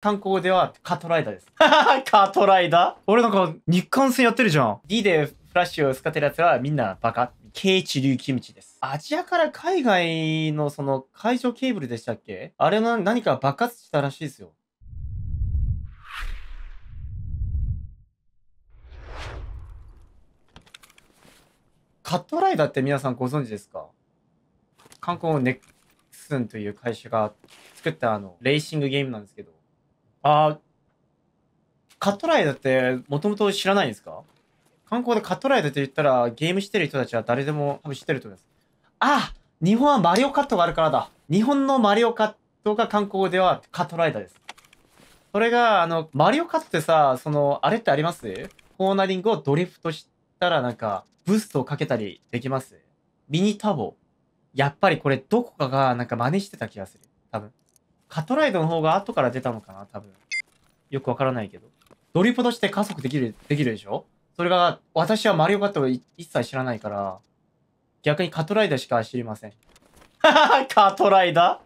観光ではカトライダーです。カトライダー俺なんか日韓戦やってるじゃん。D でフラッシュを使ってるやつはみんなバカ。ケイチ流キムチです。アジアから海外のその海上ケーブルでしたっけあれの何か爆発したらしいですよ。カトライダーって皆さんご存知ですか観光ネックスンという会社が作ったあのレーシングゲームなんですけどあカットライダってもともと知らないんですか観光でカットライダって言ったらゲームしてる人たちは誰でも多分知ってると思います。あ日本はマリオカットがあるからだ。日本のマリオカットが観光ではカットライダです。それが、あの、マリオカットってさ、その、あれってありますコーナリングをドリフトしたらなんか、ブーストをかけたりできますミニタボ。やっぱりこれどこかがなんか真似してた気がする。多分。カトライドの方が後から出たのかな多分。よくわからないけど。ドリプとして加速できる、できるでしょそれが、私はマリオカットを一切知らないから、逆にカトライダーしか知りません。カトライダ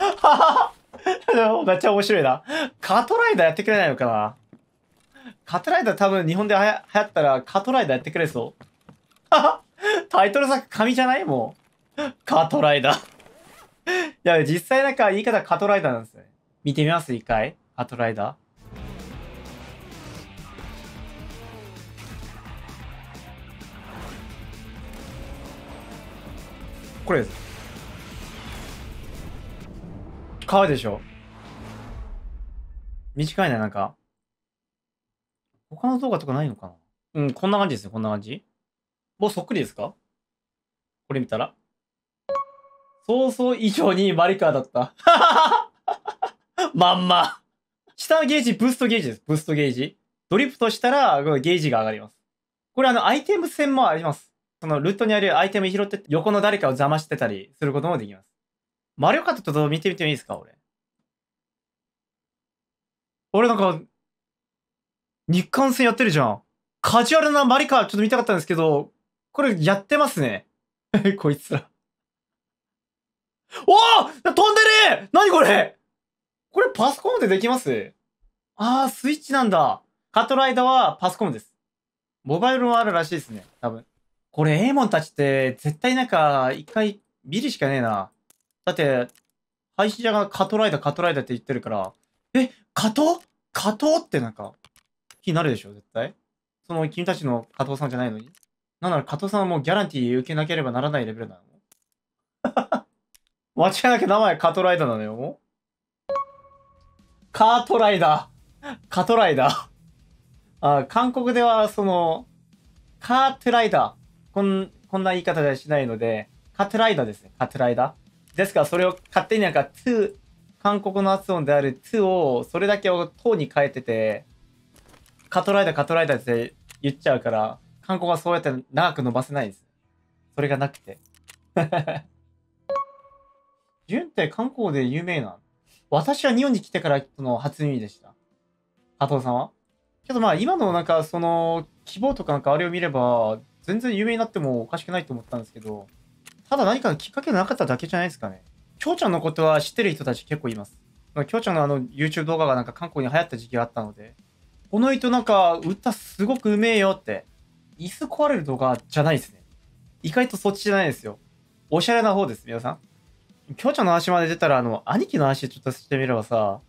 ー めっちゃ面白いな。カトライダーやってくれないのかなカトライダー多分日本ではや流行ったらカトライダーやってくれそう。タイトル作紙じゃないもう。カトライダーや、実際なんか言い方カトライダーなんですね。見てみます一回。カトライダー。これです。川でしょ短いね、なんか。他の動画とかないのかなうん、こんな感じですね、こんな感じ。もうそっくりですかこれ見たら想像以上にマリカーだった。まんま。下ゲージ、ブーストゲージです。ブーストゲージ。ドリフトしたら、ゲージが上がります。これあの、アイテム戦もあります。そのルートにあるアイテム拾って横の誰かを邪魔してたりすることもできます。マリオカートと見てみてもいいですか俺。俺なんか、日韓戦やってるじゃん。カジュアルなマリカーちょっと見たかったんですけど、これやってますね。こいつら。おお飛んでる何これこれパソコンでできますああ、スイッチなんだ。カットライダーはパソコンです。モバイルもあるらしいですね。多分。これ、エーモンたちって絶対なんか、一回ビリしかねえな。だって、配信者がカトライダー、カトライダーって言ってるから、え、加藤加藤ってなんか、気になるでしょ、絶対。その、君たちの加藤さんじゃないのに。なんなら加藤さんはもうギャランティー受けなければならないレベルなの間違いなきゃ名前カートライダーなのよ。カートライダー。カトライダー。あ、韓国ではその、カートライダー。こん、こんな言い方ではしないので、カトライダーですね。カトライダー。ですからそれを勝手になんか2、韓国の発音である2を、それだけをトに変えてて、カトライダー、カトライダーって言っちゃうから、韓国はそうやって長く伸ばせないんです。それがなくて。純って韓国で有名な私は日本に来てからその初耳でした。加藤さんはけどまあ今のなんかその希望とかなんかあれを見れば全然有名になってもおかしくないと思ったんですけど、ただ何かのきっかけがなかっただけじゃないですかね。きょうちゃんのことは知ってる人たち結構います。きょうちゃんのあの YouTube 動画がなんか韓国に流行った時期があったので、この人なんか歌すごくうめえよって、椅子壊れる動画じゃないですね。意外とそっちじゃないですよ。おしゃれな方です、皆さん。ょうちゃんの話まで出たら、あの、兄貴の話ちょっとしてみればさ、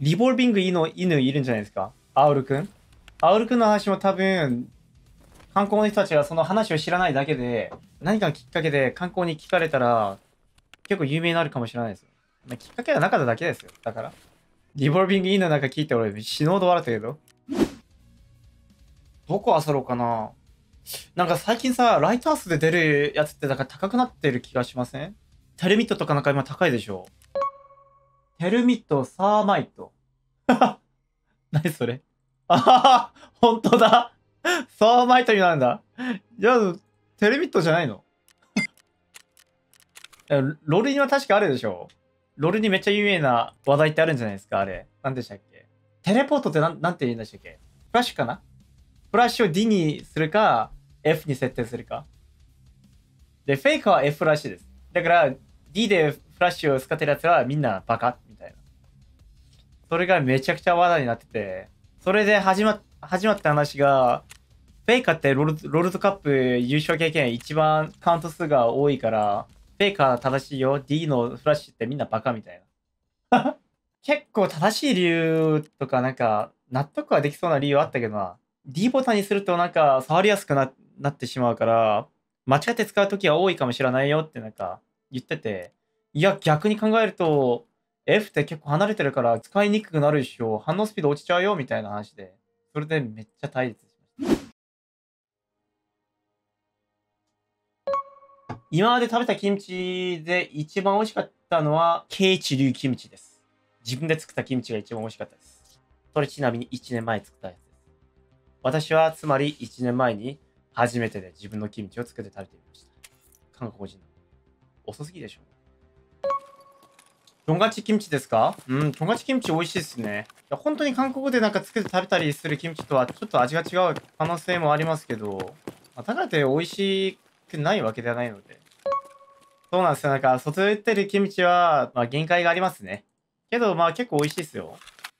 リボルビングイの犬いるんじゃないですかアウルくんアウルくんの話も多分、観光の人たちはその話を知らないだけで、何かのきっかけで観光に聞かれたら、結構有名になるかもしれないですよ。まあ、きっかけはなかっただけですよ。だから。リボルビングイなんか聞いて俺死ぬほど笑ったけど。どこあろうかななんか最近さ、ライトハウスで出るやつってなんか高くなってる気がしませんテルミットとかなんか今高いでしょテルミット、サーマイト。何それああ、本当だ。サーマイトになるんだ。じゃあ、テルミットじゃないの ロルには確かあるでしょロルにめっちゃ有名な話題ってあるんじゃないですかあれ。何でしたっけテレポートってなんなんて言うんでしたっけフラッシュかなフラッシュを D にするか、F に設定するか。で、フェイクは F らしいです。だから D でフラッシュを使ってるやつはみんなバカみたいな。それがめちゃくちゃ技になってて、それで始ま始まった話が、フェイカってロールズカップ優勝経験一番カウント数が多いから、フェイカは正しいよ。D のフラッシュってみんなバカみたいな。結構正しい理由とかなんか納得はできそうな理由あったけどな。D ボタンにするとなんか触りやすくなってしまうから、間違って使う時は多いかもしれないよってなんか言ってて、いや、逆に考えると、F って結構離れてるから使いにくくなるでしょ、反応スピード落ちちゃうよみたいな話で、それでめっちゃ対立しました。今まで食べたキムチで一番美味しかったのは、ケイチ流キムチです。自分で作ったキムチが一番美味しかったです。それちなみに1年前作ったやつです。私はつまり1年前に初めてで自分のキムチを作って食べてみました。韓国人の。遅すぎでしょ。トンガチキムチですかうん、トンガチキムチ美味しいですね。いや本当に韓国でなんか作って食べたりするキムチとはちょっと味が違う可能性もありますけど、まあ、だからって美味しくないわけではないので。そうなんですよ。なんか、外で売ってるキムチは、まあ、限界がありますね。けど、まあ結構美味しいですよ。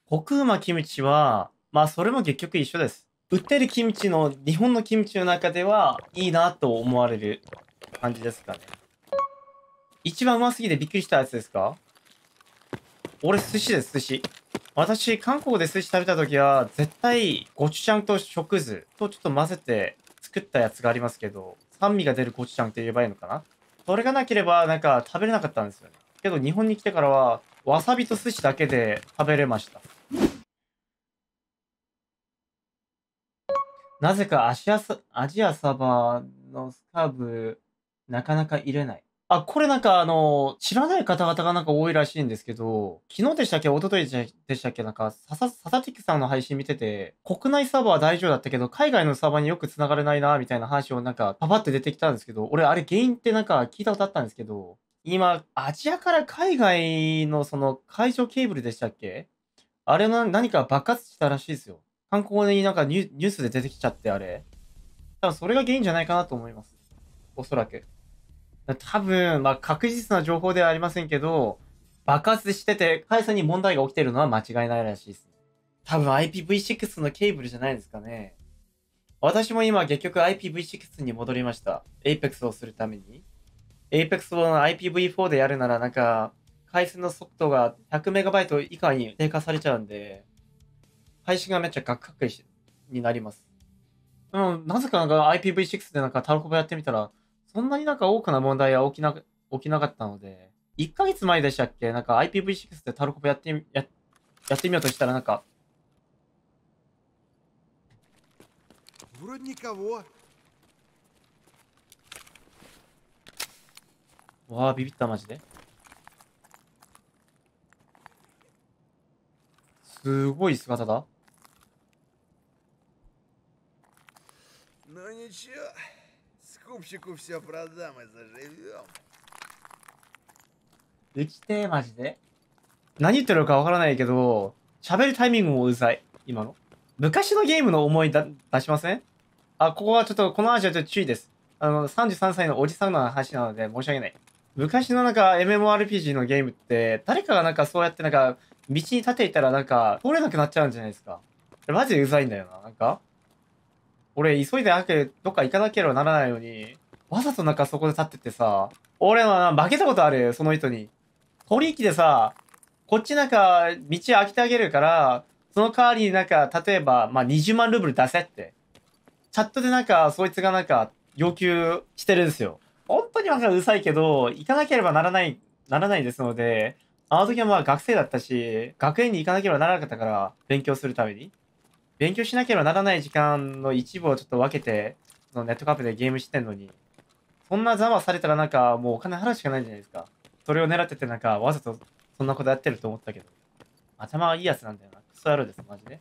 コクうまキムチは、まあそれも結局一緒です。売ってるキムチの、日本のキムチの中では、いいなと思われる感じですかね。一番うますぎてびっくりしたやつですか俺、寿司です、寿司。私、韓国で寿司食べた時は、絶対、ゴチュチャンと食酢とちょっと混ぜて作ったやつがありますけど、酸味が出るゴチュチャンって言えばいいのかなそれがなければ、なんか、食べれなかったんですよね。けど、日本に来てからは、わさびと寿司だけで食べれました。なぜかアジアサアジアサバのスカーブ、なかなか入れない。あ、これなんかあの、知らない方々がなんか多いらしいんですけど、昨日でしたっけ一昨日でしたっけなんか、ササ、ササティクさんの配信見てて、国内サーバーは大丈夫だったけど、海外のサーバーによく繋がれないな、みたいな話をなんか、パパって出てきたんですけど、俺あれ原因ってなんか聞いたことあったんですけど、今、アジアから海外のその、海上ケーブルでしたっけあれの何か爆発したらしいですよ。犯行になんかニュニュースで出てきちゃってあれ。多分それが原因じゃないかなと思います。おそらく。多分、まあ確実な情報ではありませんけど、爆発してて、回線に問題が起きてるのは間違いないらしいです、ね。多分 IPv6 のケーブルじゃないですかね。私も今結局 IPv6 に戻りました。Apex をするために。Apex を IPv4 でやるならなんか、回線の速度が 100MB 以下に低下されちゃうんで、配信がめっちゃガクガクになります。うん、なぜかなんか IPv6 でなんかタルコブやってみたら、そんなになんか多くな問題は起きな、起きなかったので、1ヶ月前でしたっけなんか IPv6 でタルコブやってみ、や、やってみようとしたらなんか、わあ、ビビった、マジで。すごい姿だ。Ну ничего, скупщику все продам и заживем. できてマジで何言ってるかわからないけど喋るタイミングもうざい今の昔のゲームの思い出しませんあここはちょっとこの話はちょっと注意ですあの33歳のおじさんの話なので申し訳ない昔のなんか MMORPG のゲームって誰かがなんかそうやってなんか道に立ていたらなんか通れなくなっちゃうんじゃないですかマジでうざいんだよななんか俺、急いでなけどっか行かなければならないのに、わざとなんかそこで立っててさ、俺は負けたことあるその人に。取引でさ、こっちなんか道開けてあげるから、その代わりになんか、例えば、まあ、20万ルーブル出せって。チャットでなんか、そいつがなんか、要求してるんですよ。本当になんかうるさいけど、行かなければならない、ならないですので、あの時はまあ学生だったし、学園に行かなければならなかったから、勉強するために。勉強しなければならない時間の一部をちょっと分けて、そのネットカフェでゲームしてんのに、そんなざわされたらなんかもうお金払うしかないじゃないですか。それを狙っててなんかわざとそんなことやってると思ったけど、頭はいいやつなんだよな。クソ野郎です、マジで。